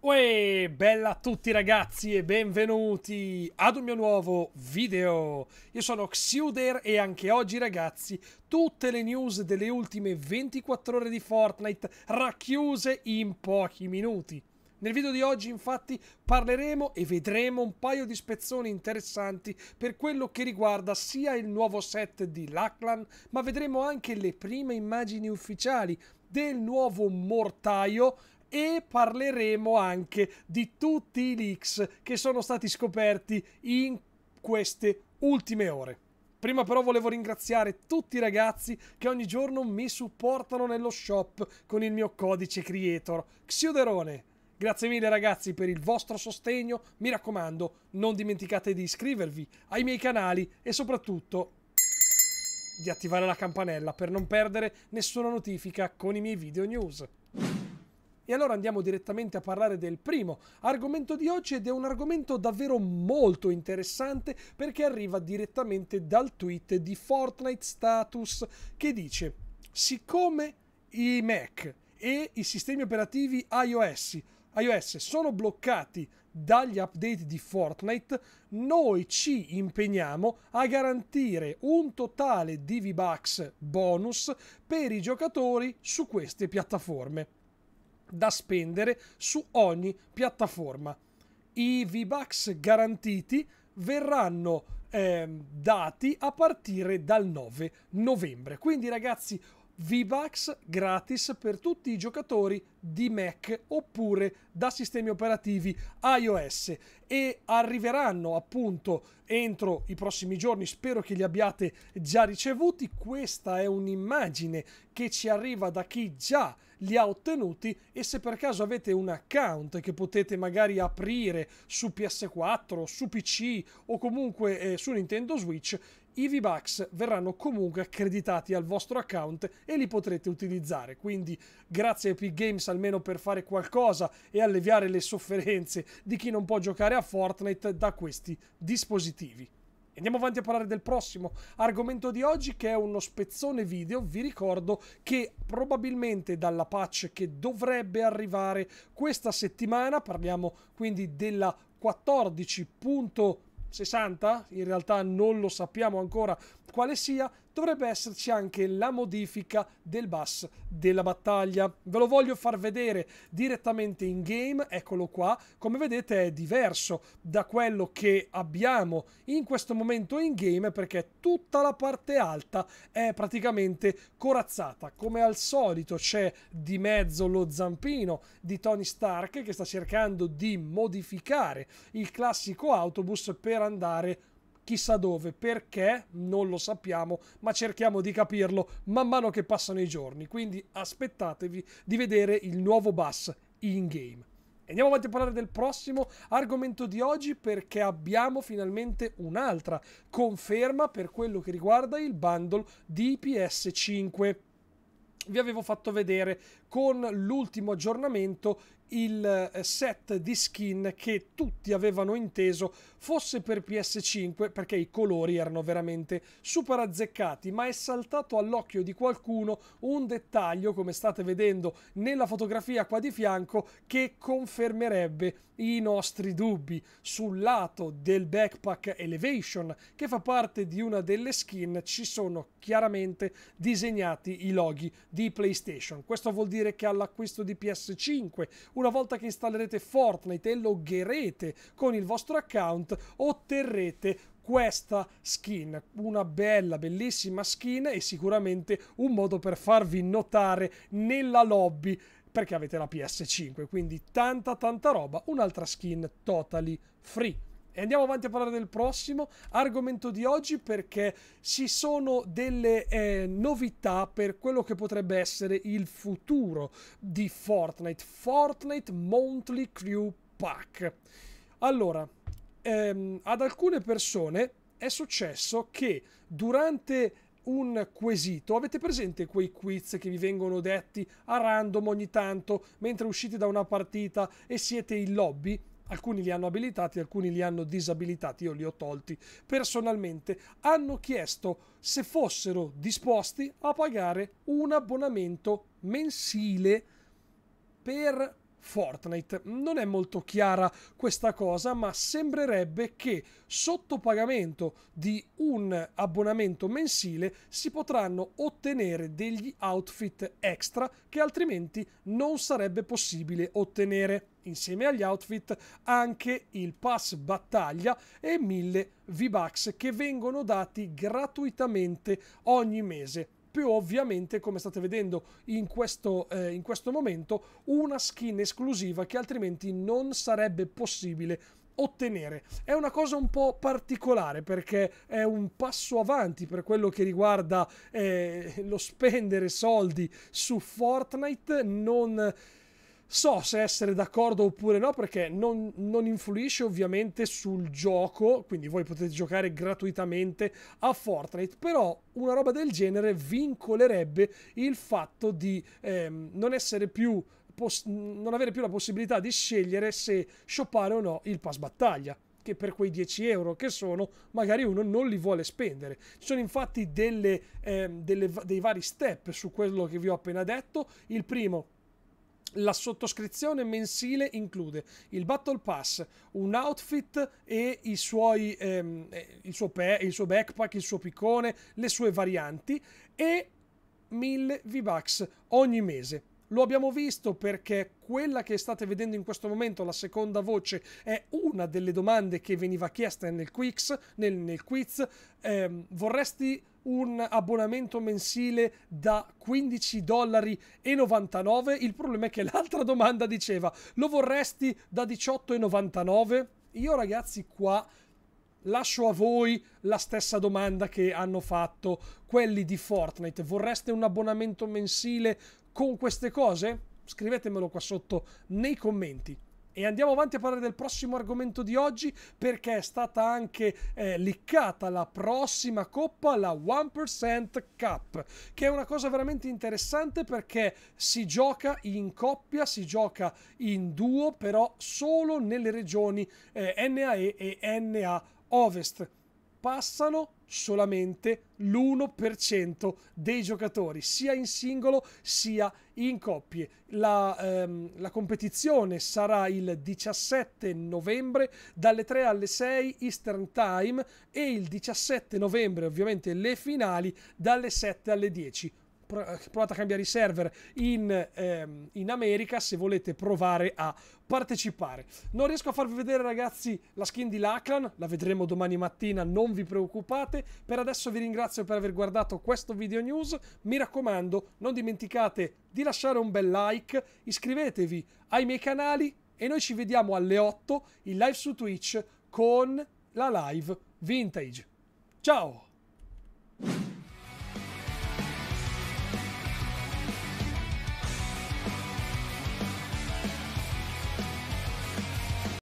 Uè, bella a tutti ragazzi e benvenuti ad un mio nuovo video. Io sono Xuder e anche oggi ragazzi tutte le news delle ultime 24 ore di Fortnite racchiuse in pochi minuti. Nel video di oggi infatti parleremo e vedremo un paio di spezzoni interessanti per quello che riguarda sia il nuovo set di Lachlan, ma vedremo anche le prime immagini ufficiali del nuovo mortaio e parleremo anche di tutti i leaks che sono stati scoperti in queste ultime ore. Prima però volevo ringraziare tutti i ragazzi che ogni giorno mi supportano nello shop con il mio codice creator Xiuderone Grazie mille ragazzi per il vostro sostegno, mi raccomando non dimenticate di iscrivervi ai miei canali e soprattutto di attivare la campanella per non perdere nessuna notifica con i miei video news. E allora andiamo direttamente a parlare del primo argomento di oggi ed è un argomento davvero molto interessante perché arriva direttamente dal tweet di Fortnite Status che dice siccome i Mac e i sistemi operativi iOS iOS sono bloccati dagli update di Fortnite, noi ci impegniamo a garantire un totale di V-Bucks bonus per i giocatori su queste piattaforme, da spendere su ogni piattaforma. I V-Bucks garantiti verranno eh, dati a partire dal 9 novembre. Quindi ragazzi, V-Bucks gratis per tutti i giocatori di Mac oppure da sistemi operativi iOS e arriveranno appunto entro i prossimi giorni spero che li abbiate già ricevuti questa è un'immagine che ci arriva da chi già li ha ottenuti e se per caso avete un account che potete magari aprire su PS4 su PC o comunque eh, su Nintendo Switch i V-Bucks verranno comunque accreditati al vostro account e li potrete utilizzare. Quindi grazie a Epic Games almeno per fare qualcosa e alleviare le sofferenze di chi non può giocare a Fortnite da questi dispositivi. Andiamo avanti a parlare del prossimo argomento di oggi che è uno spezzone video. Vi ricordo che probabilmente dalla patch che dovrebbe arrivare questa settimana, parliamo quindi della 14. 60, in realtà non lo sappiamo ancora quale sia, dovrebbe esserci anche la modifica del bus della battaglia. Ve lo voglio far vedere direttamente in game, eccolo qua. Come vedete è diverso da quello che abbiamo in questo momento in game perché tutta la parte alta è praticamente corazzata. Come al solito c'è di mezzo lo zampino di Tony Stark che sta cercando di modificare il classico autobus per andare chissà dove, perché non lo sappiamo, ma cerchiamo di capirlo man mano che passano i giorni, quindi aspettatevi di vedere il nuovo bus in game. Andiamo avanti a parlare del prossimo argomento di oggi perché abbiamo finalmente un'altra conferma per quello che riguarda il bundle di PS5 vi avevo fatto vedere con l'ultimo aggiornamento il eh, set di skin che tutti avevano inteso fosse per PS5 perché i colori erano veramente super azzeccati ma è saltato all'occhio di qualcuno un dettaglio come state vedendo nella fotografia qua di fianco che confermerebbe i nostri dubbi sul lato del backpack elevation che fa parte di una delle skin ci sono chiaramente disegnati i loghi di PlayStation. Questo vuol dire che all'acquisto di PS5, una volta che installerete Fortnite e loggerete con il vostro account, otterrete questa skin, una bella, bellissima skin e sicuramente un modo per farvi notare nella lobby perché avete la PS5, quindi tanta tanta roba, un'altra skin totally free. E andiamo avanti a parlare del prossimo argomento di oggi perché ci sono delle eh, novità per quello che potrebbe essere il futuro di Fortnite. Fortnite Monthly Crew Pack. Allora, ehm, ad alcune persone è successo che durante un quesito. Avete presente quei quiz che vi vengono detti a random ogni tanto mentre uscite da una partita e siete in lobby? alcuni li hanno abilitati, alcuni li hanno disabilitati, io li ho tolti personalmente, hanno chiesto se fossero disposti a pagare un abbonamento mensile per Fortnite. Non è molto chiara questa cosa, ma sembrerebbe che sotto pagamento di un abbonamento mensile si potranno ottenere degli outfit extra che altrimenti non sarebbe possibile ottenere. Insieme agli outfit anche il pass battaglia e 1000 V-Bucks che vengono dati gratuitamente ogni mese più ovviamente, come state vedendo in questo, eh, in questo momento, una skin esclusiva che altrimenti non sarebbe possibile ottenere. È una cosa un po' particolare perché è un passo avanti per quello che riguarda eh, lo spendere soldi su Fortnite, non so se essere d'accordo oppure no perché non, non, influisce ovviamente sul gioco, quindi voi potete giocare gratuitamente a Fortnite, però una roba del genere vincolerebbe il fatto di ehm, non essere più pos- non avere più la possibilità di scegliere se shoppare o no il pass battaglia che per quei 10 euro che sono magari uno non li vuole spendere. Ci sono infatti delle, eh, delle, dei vari step su quello che vi ho appena detto. Il primo la sottoscrizione mensile include il Battle Pass, un outfit e i suoi, ehm, eh, il, suo pe- il suo backpack, il suo piccone, le sue varianti e 1000 V-Bucks ogni mese. Lo abbiamo visto perché quella che state vedendo in questo momento, la seconda voce, è una delle domande che veniva chiesta nel quiz. Nel, nel quiz. Eh, vorresti un abbonamento mensile da 15,99 dollari. Il problema è che l'altra domanda diceva lo vorresti da 18,99? Io ragazzi qua lascio a voi la stessa domanda che hanno fatto quelli di Fortnite. Vorreste un abbonamento mensile con queste cose? Scrivetemelo qua sotto nei commenti. E andiamo avanti a parlare del prossimo argomento di oggi perché è stata anche eh, liccata la prossima coppa, la 1% Cup, che è una cosa veramente interessante perché si gioca in coppia, si gioca in duo, però solo nelle regioni eh, NAE e NA Ovest. Passano solamente l'1% dei giocatori, sia in singolo sia in coppie. La, ehm, la, competizione sarà il 17 novembre dalle 3 alle 6 Eastern Time e il 17 novembre ovviamente le finali dalle 7 alle 10 provate a cambiare i server in, ehm, in, America se volete provare a partecipare. Non riesco a farvi vedere ragazzi la skin di Lachlan, la vedremo domani mattina, non vi preoccupate. Per adesso vi ringrazio per aver guardato questo video news, mi raccomando non dimenticate di lasciare un bel like, iscrivetevi ai miei canali e noi ci vediamo alle 8 in live su Twitch con la live vintage. Ciao!